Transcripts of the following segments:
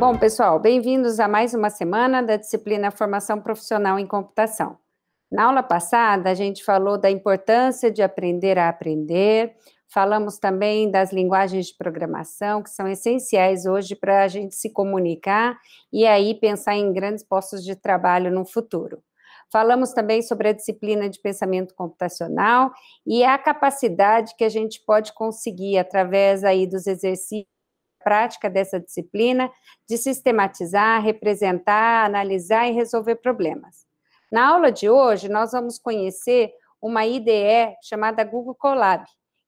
Bom, pessoal, bem-vindos a mais uma semana da disciplina Formação Profissional em Computação. Na aula passada, a gente falou da importância de aprender a aprender, falamos também das linguagens de programação, que são essenciais hoje para a gente se comunicar e aí pensar em grandes postos de trabalho no futuro. Falamos também sobre a disciplina de pensamento computacional e a capacidade que a gente pode conseguir através aí dos exercícios prática dessa disciplina de sistematizar, representar, analisar e resolver problemas. Na aula de hoje, nós vamos conhecer uma IDE chamada Google Colab,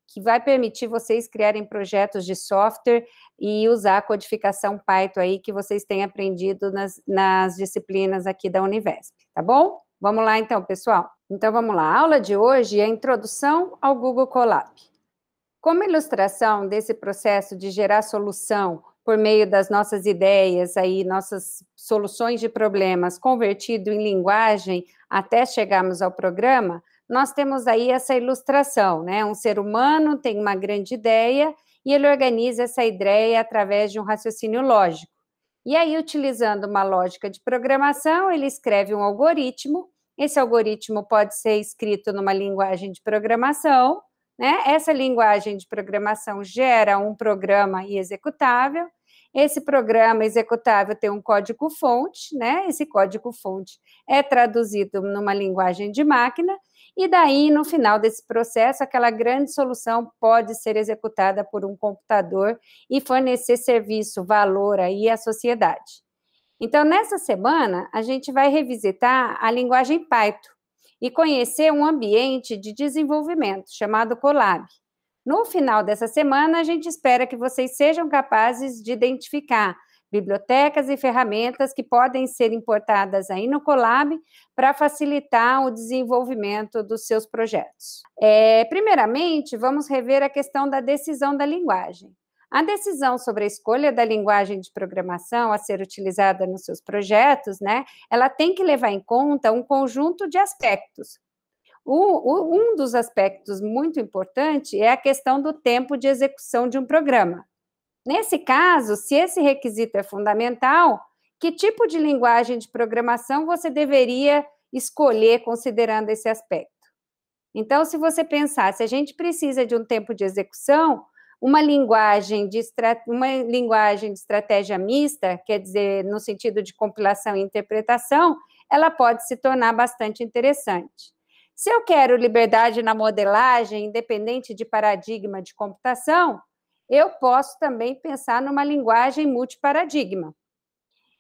que vai permitir vocês criarem projetos de software e usar a codificação Python aí que vocês têm aprendido nas, nas disciplinas aqui da Univesp, tá bom? Vamos lá então, pessoal. Então vamos lá. A aula de hoje é a introdução ao Google Colab. Como ilustração desse processo de gerar solução por meio das nossas ideias aí, nossas soluções de problemas convertido em linguagem até chegarmos ao programa, nós temos aí essa ilustração, né? Um ser humano tem uma grande ideia e ele organiza essa ideia através de um raciocínio lógico. E aí, utilizando uma lógica de programação, ele escreve um algoritmo. Esse algoritmo pode ser escrito numa linguagem de programação, né? Essa linguagem de programação gera um programa e executável. Esse programa executável tem um código-fonte, né? Esse código-fonte é traduzido numa linguagem de máquina, e daí, no final desse processo, aquela grande solução pode ser executada por um computador e fornecer serviço, valor aí à sociedade. Então, nessa semana, a gente vai revisitar a linguagem Python, e conhecer um ambiente de desenvolvimento chamado Colab. No final dessa semana, a gente espera que vocês sejam capazes de identificar bibliotecas e ferramentas que podem ser importadas aí no Colab para facilitar o desenvolvimento dos seus projetos. É, primeiramente, vamos rever a questão da decisão da linguagem. A decisão sobre a escolha da linguagem de programação a ser utilizada nos seus projetos, né, ela tem que levar em conta um conjunto de aspectos. O, o, um dos aspectos muito importante é a questão do tempo de execução de um programa. Nesse caso, se esse requisito é fundamental, que tipo de linguagem de programação você deveria escolher considerando esse aspecto? Então, se você pensar, se a gente precisa de um tempo de execução, uma linguagem de uma linguagem de estratégia mista, quer dizer, no sentido de compilação e interpretação, ela pode se tornar bastante interessante. Se eu quero liberdade na modelagem, independente de paradigma de computação, eu posso também pensar numa linguagem multiparadigma.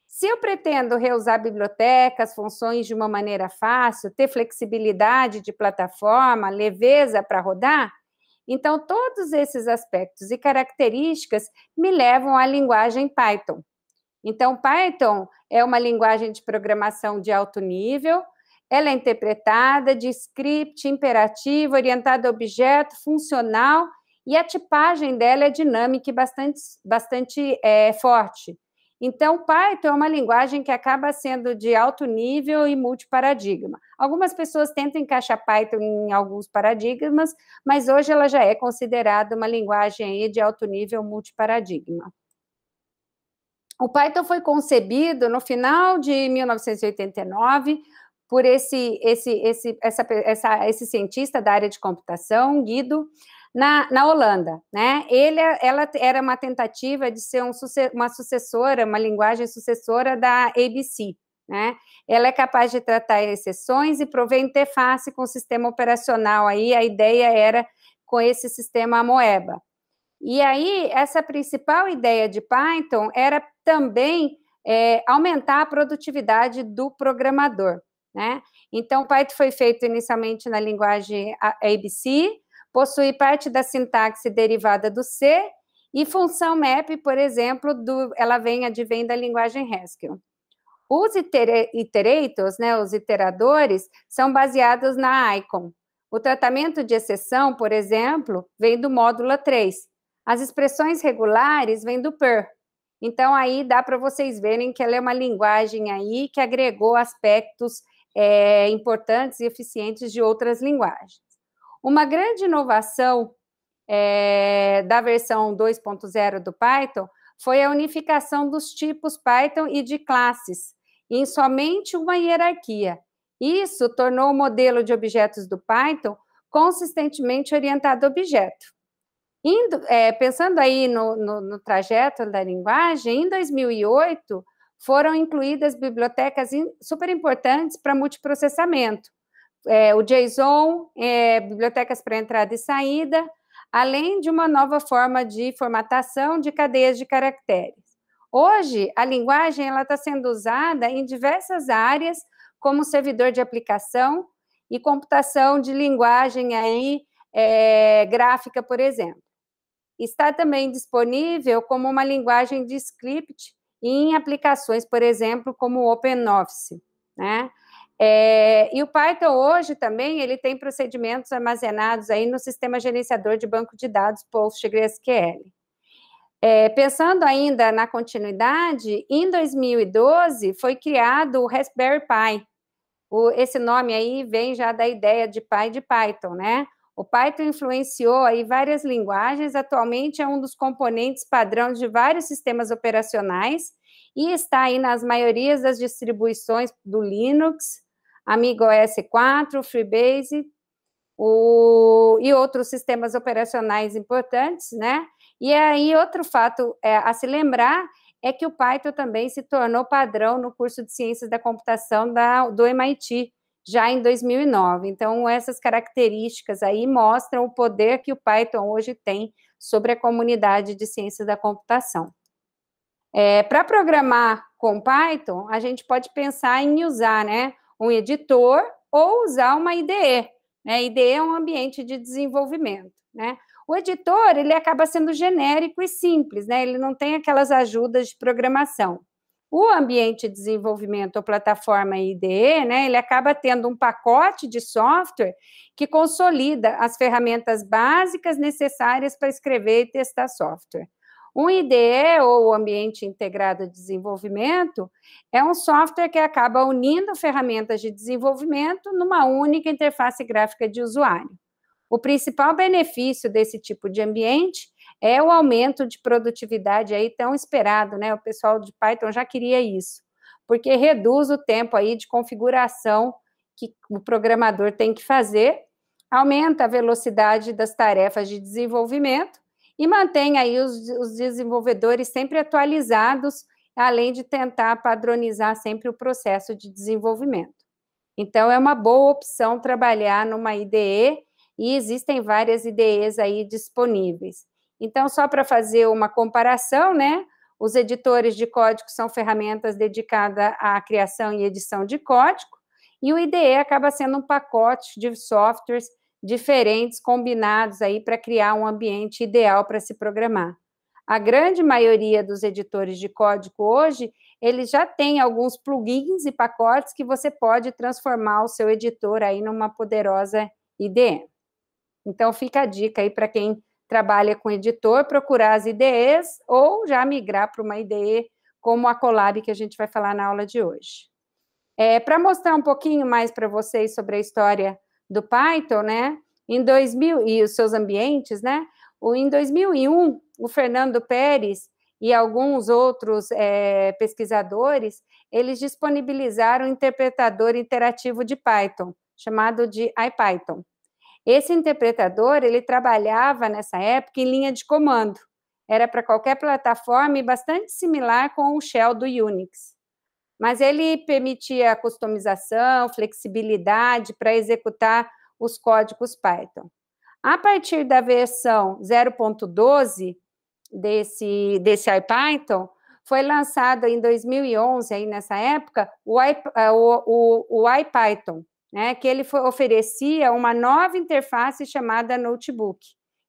Se eu pretendo reusar bibliotecas, funções de uma maneira fácil, ter flexibilidade de plataforma, leveza para rodar, então, todos esses aspectos e características me levam à linguagem Python. Então, Python é uma linguagem de programação de alto nível, ela é interpretada de script, imperativo, orientada a objeto, funcional, e a tipagem dela é dinâmica e bastante, bastante é, forte. Então, Python é uma linguagem que acaba sendo de alto nível e multiparadigma. Algumas pessoas tentam encaixar Python em alguns paradigmas, mas hoje ela já é considerada uma linguagem de alto nível multiparadigma. O Python foi concebido no final de 1989 por esse, esse, esse, essa, essa, esse cientista da área de computação, Guido, na, na Holanda, né? Ele, é, ela era uma tentativa de ser um, uma sucessora, uma linguagem sucessora da ABC, né? Ela é capaz de tratar exceções e prover interface com o sistema operacional. Aí a ideia era com esse sistema Amoeba. E aí essa principal ideia de Python era também é, aumentar a produtividade do programador, né? Então Python foi feito inicialmente na linguagem ABC possui parte da sintaxe derivada do C e função map, por exemplo, do, ela vem advém da linguagem Haskell. Os iterators, né, os iteradores, são baseados na ICON. O tratamento de exceção, por exemplo, vem do módulo 3. As expressões regulares vêm do PER. Então, aí dá para vocês verem que ela é uma linguagem aí que agregou aspectos é, importantes e eficientes de outras linguagens. Uma grande inovação é, da versão 2.0 do Python foi a unificação dos tipos Python e de classes em somente uma hierarquia. Isso tornou o modelo de objetos do Python consistentemente orientado a objeto. Indo, é, pensando aí no, no, no trajeto da linguagem, em 2008 foram incluídas bibliotecas super importantes para multiprocessamento, é, o JSON, é, bibliotecas para entrada e saída, além de uma nova forma de formatação de cadeias de caracteres. Hoje, a linguagem está sendo usada em diversas áreas, como servidor de aplicação e computação de linguagem aí, é, gráfica, por exemplo. Está também disponível como uma linguagem de script em aplicações, por exemplo, como o OpenOffice, né? É, e o Python hoje também ele tem procedimentos armazenados aí no sistema gerenciador de banco de dados PostgreSQL. É, pensando ainda na continuidade, em 2012 foi criado o Raspberry Pi. O, esse nome aí vem já da ideia de pai de Python, né? O Python influenciou aí várias linguagens, atualmente é um dos componentes padrão de vários sistemas operacionais e está aí nas maiorias das distribuições do Linux, Amigo OS 4, Freebase o, e outros sistemas operacionais importantes, né? E aí, outro fato é, a se lembrar é que o Python também se tornou padrão no curso de Ciências da Computação da, do MIT, já em 2009. Então, essas características aí mostram o poder que o Python hoje tem sobre a comunidade de ciências da computação. É, Para programar com Python, a gente pode pensar em usar né, um editor ou usar uma IDE. Né? IDE é um ambiente de desenvolvimento. Né? O editor ele acaba sendo genérico e simples, né? ele não tem aquelas ajudas de programação. O ambiente de desenvolvimento ou plataforma IDE, né, ele acaba tendo um pacote de software que consolida as ferramentas básicas necessárias para escrever e testar software. Um IDE, ou Ambiente Integrado de Desenvolvimento, é um software que acaba unindo ferramentas de desenvolvimento numa única interface gráfica de usuário. O principal benefício desse tipo de ambiente é o aumento de produtividade aí tão esperado, né? O pessoal de Python já queria isso, porque reduz o tempo aí de configuração que o programador tem que fazer, aumenta a velocidade das tarefas de desenvolvimento e mantém aí os, os desenvolvedores sempre atualizados, além de tentar padronizar sempre o processo de desenvolvimento. Então, é uma boa opção trabalhar numa IDE e existem várias IDEs aí disponíveis. Então, só para fazer uma comparação, né? Os editores de código são ferramentas dedicadas à criação e edição de código, e o IDE acaba sendo um pacote de softwares diferentes combinados aí para criar um ambiente ideal para se programar. A grande maioria dos editores de código hoje, eles já tem alguns plugins e pacotes que você pode transformar o seu editor aí numa poderosa IDE. Então fica a dica aí para quem trabalha com editor, procurar as IDEs ou já migrar para uma IDE como a Colab que a gente vai falar na aula de hoje. É, para mostrar um pouquinho mais para vocês sobre a história do Python, né? Em 2000 e os seus ambientes, né? O, em 2001, o Fernando Pérez e alguns outros é, pesquisadores, eles disponibilizaram um interpretador interativo de Python, chamado de IPython. Esse interpretador, ele trabalhava nessa época em linha de comando. Era para qualquer plataforma e bastante similar com o shell do Unix mas ele permitia customização, flexibilidade para executar os códigos Python. A partir da versão 0.12 desse, desse IPython, foi lançado em 2011, aí nessa época, o, I, é, o, o, o IPython, né, que ele oferecia uma nova interface chamada Notebook.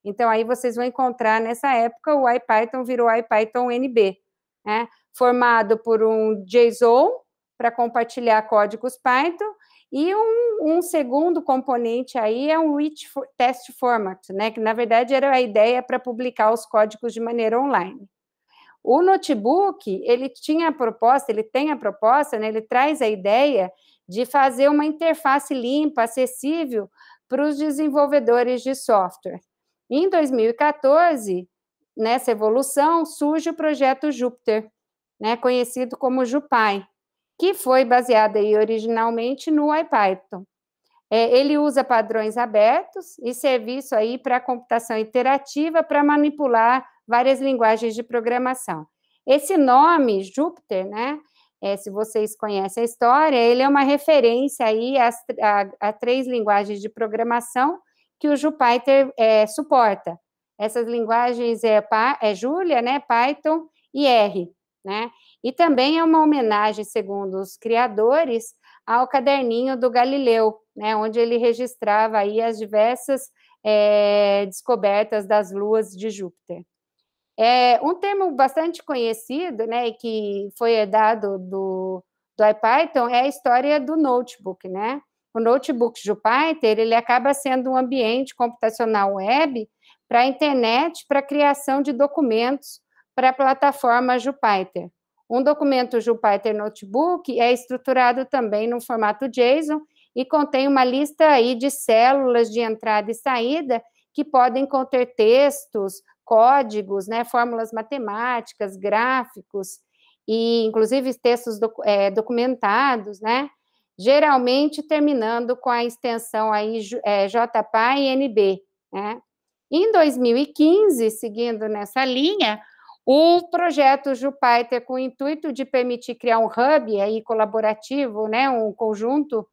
Então, aí vocês vão encontrar, nessa época, o IPython virou IPython NB. Né? formado por um JSON para compartilhar códigos Python e um, um, segundo componente aí é um rich test format, né? Que na verdade era a ideia para publicar os códigos de maneira online. O notebook ele tinha a proposta, ele tem a proposta, né? Ele traz a ideia de fazer uma interface limpa, acessível para os desenvolvedores de software. Em 2014, nessa evolução, surge o projeto Jupyter né, conhecido como Jupyter, que foi baseado aí originalmente no IPython. É, ele usa padrões abertos e serviço aí para computação interativa para manipular várias linguagens de programação. Esse nome, Júpiter, né, é, se vocês conhecem a história, ele é uma referência aí às, a, a três linguagens de programação que o Jupyter é, suporta. Essas linguagens é, é Julia, né, Python e R né? E também é uma homenagem, segundo os criadores, ao caderninho do Galileu, né? Onde ele registrava aí as diversas é, descobertas das luas de Júpiter. É um termo bastante conhecido, né? E que foi herdado do do IPython é a história do notebook, né? O notebook Jupyter ele acaba sendo um ambiente computacional web para a internet, para a criação de documentos para a plataforma Jupyter. Um documento Jupyter Notebook é estruturado também no formato JSON e contém uma lista aí de células de entrada e saída que podem conter textos, códigos, né, fórmulas matemáticas, gráficos e inclusive textos é, documentados, né? Geralmente terminando com a extensão aí é, JPA e NB, né? Em 2015, seguindo nessa linha, o projeto Jupyter, com o intuito de permitir criar um hub aí colaborativo, né, um conjunto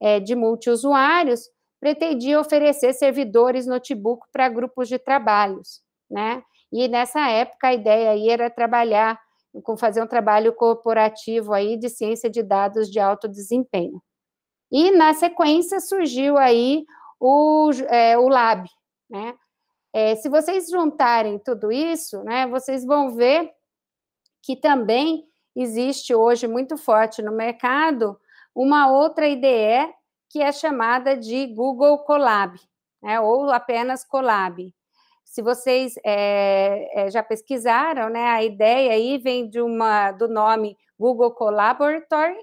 é, de multiusuários, pretendia oferecer servidores notebook para grupos de trabalhos, né? E nessa época a ideia aí era trabalhar com fazer um trabalho corporativo aí de ciência de dados de alto desempenho. E na sequência surgiu aí o, é, o Lab, né? É, se vocês juntarem tudo isso, né, vocês vão ver que também existe hoje muito forte no mercado uma outra IDE que é chamada de Google Colab, né, ou apenas Colab. Se vocês é, é, já pesquisaram, né, a ideia aí vem de uma, do nome Google Collaboratory,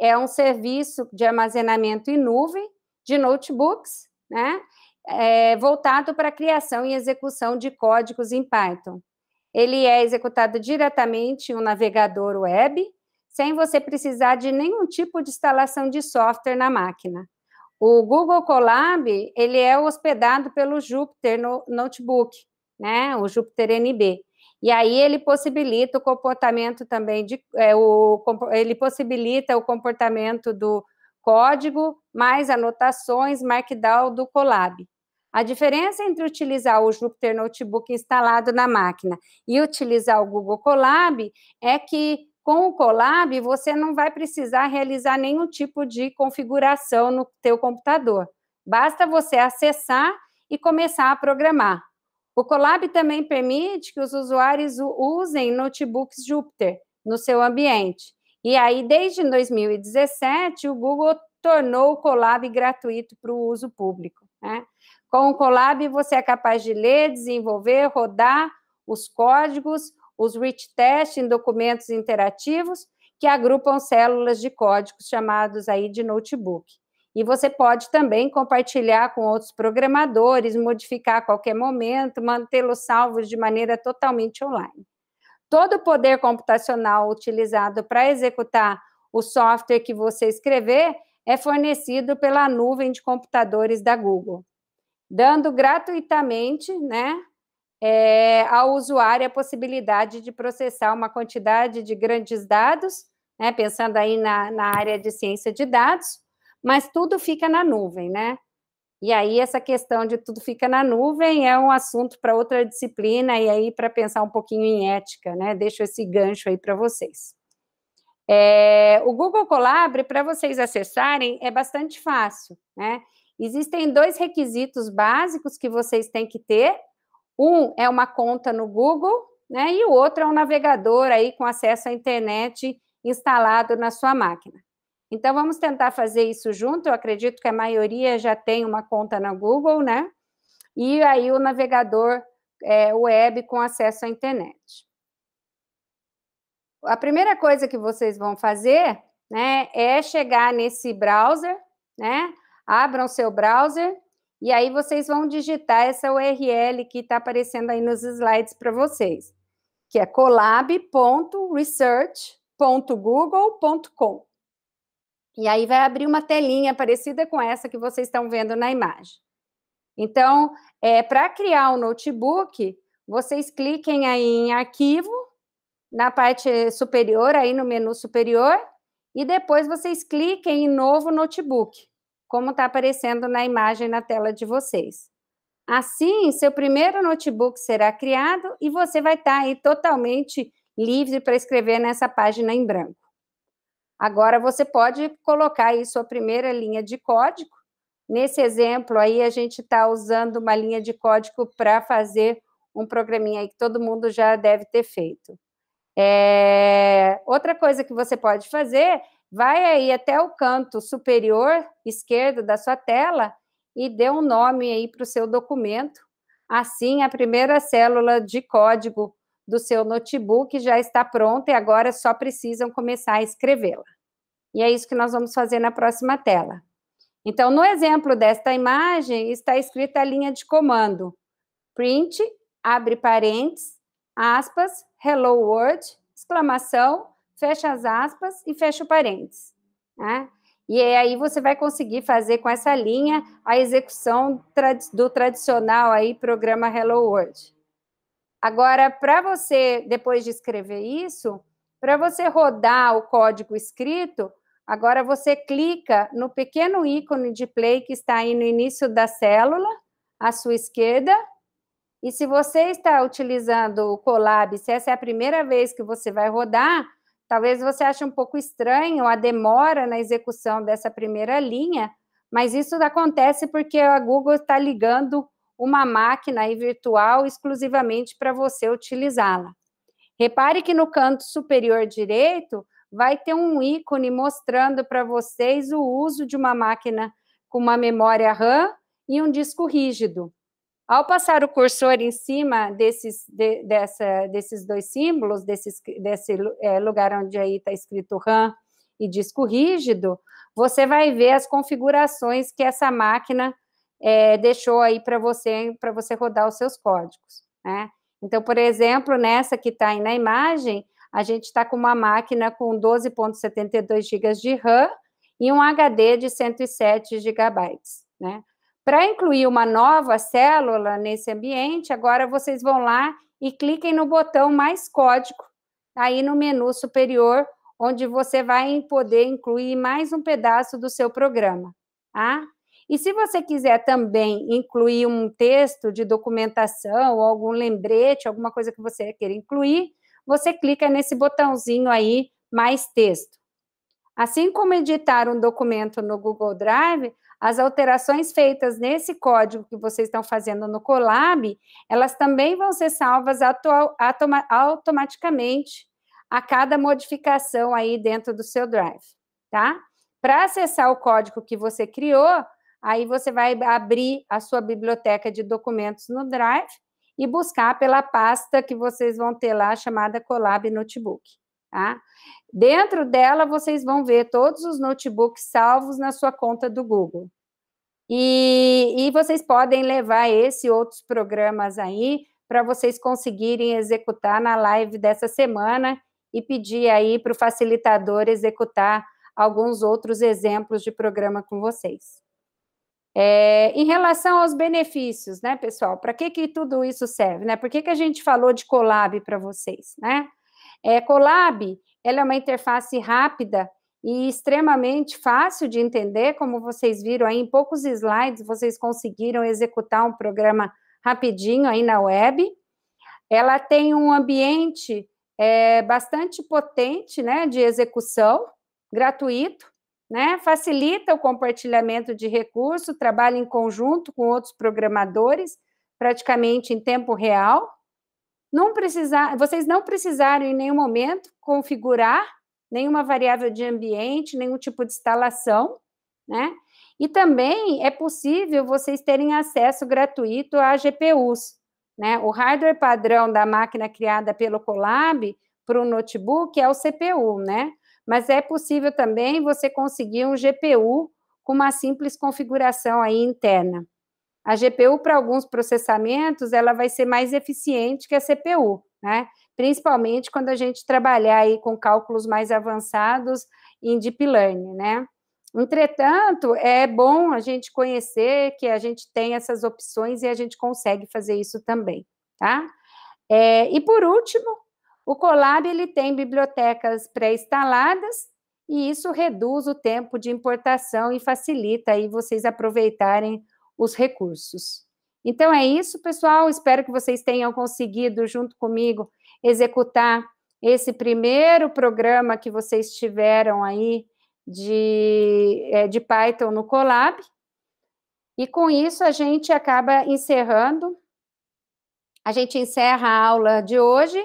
é um serviço de armazenamento em nuvem de notebooks, né? é, voltado para a criação e execução de códigos em Python. Ele é executado diretamente em um navegador web, sem você precisar de nenhum tipo de instalação de software na máquina. O Google Colab ele é hospedado pelo Jupyter no Notebook, né? O Jupyter NB. E aí ele possibilita o comportamento também de é, o, ele possibilita o comportamento do código mais anotações Markdown do Colab. A diferença entre utilizar o Jupyter Notebook instalado na máquina e utilizar o Google Colab é que com o Colab você não vai precisar realizar nenhum tipo de configuração no teu computador. Basta você acessar e começar a programar. O Colab também permite que os usuários usem notebooks Jupyter no seu ambiente. E aí, desde 2017, o Google tornou o Colab gratuito para o uso público. Né? Com o Colab, você é capaz de ler, desenvolver, rodar os códigos, os rich tests em documentos interativos que agrupam células de códigos chamados aí de notebook. E você pode também compartilhar com outros programadores, modificar a qualquer momento, mantê-los salvos de maneira totalmente online. Todo o poder computacional utilizado para executar o software que você escrever é fornecido pela nuvem de computadores da Google dando gratuitamente né, é, ao usuário a possibilidade de processar uma quantidade de grandes dados, né, pensando aí na, na área de ciência de dados, mas tudo fica na nuvem, né? E aí, essa questão de tudo fica na nuvem é um assunto para outra disciplina e aí para pensar um pouquinho em ética, né? Deixo esse gancho aí para vocês. É, o Google Colab, para vocês acessarem, é bastante fácil, né? Existem dois requisitos básicos que vocês têm que ter. Um é uma conta no Google, né? E o outro é um navegador aí com acesso à internet instalado na sua máquina. Então vamos tentar fazer isso junto. Eu acredito que a maioria já tem uma conta na Google, né? E aí o navegador é, web com acesso à internet. A primeira coisa que vocês vão fazer, né, é chegar nesse browser, né? Abram seu browser e aí vocês vão digitar essa URL que está aparecendo aí nos slides para vocês, que é collab.research.google.com. E aí vai abrir uma telinha parecida com essa que vocês estão vendo na imagem. Então, é, para criar o um notebook, vocês cliquem aí em arquivo, na parte superior, aí no menu superior, e depois vocês cliquem em novo notebook como está aparecendo na imagem na tela de vocês. Assim, seu primeiro notebook será criado e você vai estar tá aí totalmente livre para escrever nessa página em branco. Agora você pode colocar aí sua primeira linha de código. Nesse exemplo aí a gente está usando uma linha de código para fazer um programinha aí que todo mundo já deve ter feito. É... Outra coisa que você pode fazer Vai aí até o canto superior esquerdo da sua tela e dê um nome aí para o seu documento. Assim, a primeira célula de código do seu notebook já está pronta e agora só precisam começar a escrevê-la. E é isso que nós vamos fazer na próxima tela. Então, no exemplo desta imagem, está escrita a linha de comando. Print, abre parênteses, aspas, hello world, exclamação, fecha as aspas e fecha o parênteses. Né? E é aí você vai conseguir fazer com essa linha a execução do tradicional aí programa Hello World. Agora, para você, depois de escrever isso, para você rodar o código escrito, agora você clica no pequeno ícone de play que está aí no início da célula, à sua esquerda, e se você está utilizando o Colab, se essa é a primeira vez que você vai rodar, Talvez você ache um pouco estranho a demora na execução dessa primeira linha, mas isso acontece porque a Google está ligando uma máquina aí virtual exclusivamente para você utilizá-la. Repare que no canto superior direito vai ter um ícone mostrando para vocês o uso de uma máquina com uma memória RAM e um disco rígido. Ao passar o cursor em cima desses, de, dessa, desses dois símbolos, desses, desse é, lugar onde aí está escrito RAM e disco rígido, você vai ver as configurações que essa máquina é, deixou aí para você para você rodar os seus códigos. Né? Então, por exemplo, nessa que está aí na imagem, a gente está com uma máquina com 12,72 GB de RAM e um HD de 107 GB. Né? Para incluir uma nova célula nesse ambiente, agora vocês vão lá e cliquem no botão mais código, aí no menu superior, onde você vai poder incluir mais um pedaço do seu programa, tá? E se você quiser também incluir um texto de documentação, ou algum lembrete, alguma coisa que você queira incluir, você clica nesse botãozinho aí, mais texto. Assim como editar um documento no Google Drive, as alterações feitas nesse código que vocês estão fazendo no Colab, elas também vão ser salvas automaticamente a cada modificação aí dentro do seu Drive, tá? Para acessar o código que você criou, aí você vai abrir a sua biblioteca de documentos no Drive e buscar pela pasta que vocês vão ter lá chamada Colab Notebook. Tá? Dentro dela, vocês vão ver todos os notebooks salvos na sua conta do Google. E, e vocês podem levar esse e outros programas aí para vocês conseguirem executar na live dessa semana e pedir aí para o facilitador executar alguns outros exemplos de programa com vocês. É, em relação aos benefícios, né, pessoal? Para que, que tudo isso serve? Né? Por que, que a gente falou de collab para vocês? Né? É, Colab, ela é uma interface rápida e extremamente fácil de entender, como vocês viram aí em poucos slides, vocês conseguiram executar um programa rapidinho aí na web. Ela tem um ambiente é, bastante potente, né, de execução, gratuito, né, facilita o compartilhamento de recurso, trabalha em conjunto com outros programadores, praticamente em tempo real, não precisar, vocês não precisaram em nenhum momento configurar nenhuma variável de ambiente, nenhum tipo de instalação, né? E também é possível vocês terem acesso gratuito a GPUs, né? O hardware padrão da máquina criada pelo Colab para o notebook é o CPU, né? Mas é possível também você conseguir um GPU com uma simples configuração aí interna a GPU para alguns processamentos ela vai ser mais eficiente que a CPU, né? Principalmente quando a gente trabalhar aí com cálculos mais avançados em deep learning, né? Entretanto, é bom a gente conhecer que a gente tem essas opções e a gente consegue fazer isso também, tá? É, e por último, o Colab ele tem bibliotecas pré-instaladas e isso reduz o tempo de importação e facilita aí vocês aproveitarem os recursos. Então é isso, pessoal. Espero que vocês tenham conseguido, junto comigo, executar esse primeiro programa que vocês tiveram aí de, é, de Python no Colab. E com isso a gente acaba encerrando. A gente encerra a aula de hoje.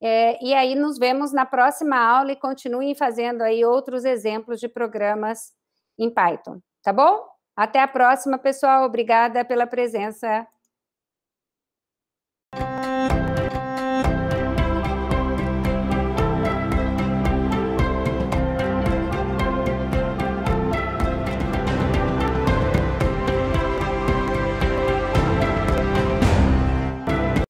É, e aí nos vemos na próxima aula e continuem fazendo aí outros exemplos de programas em Python, tá bom? Até a próxima, pessoal. Obrigada pela presença.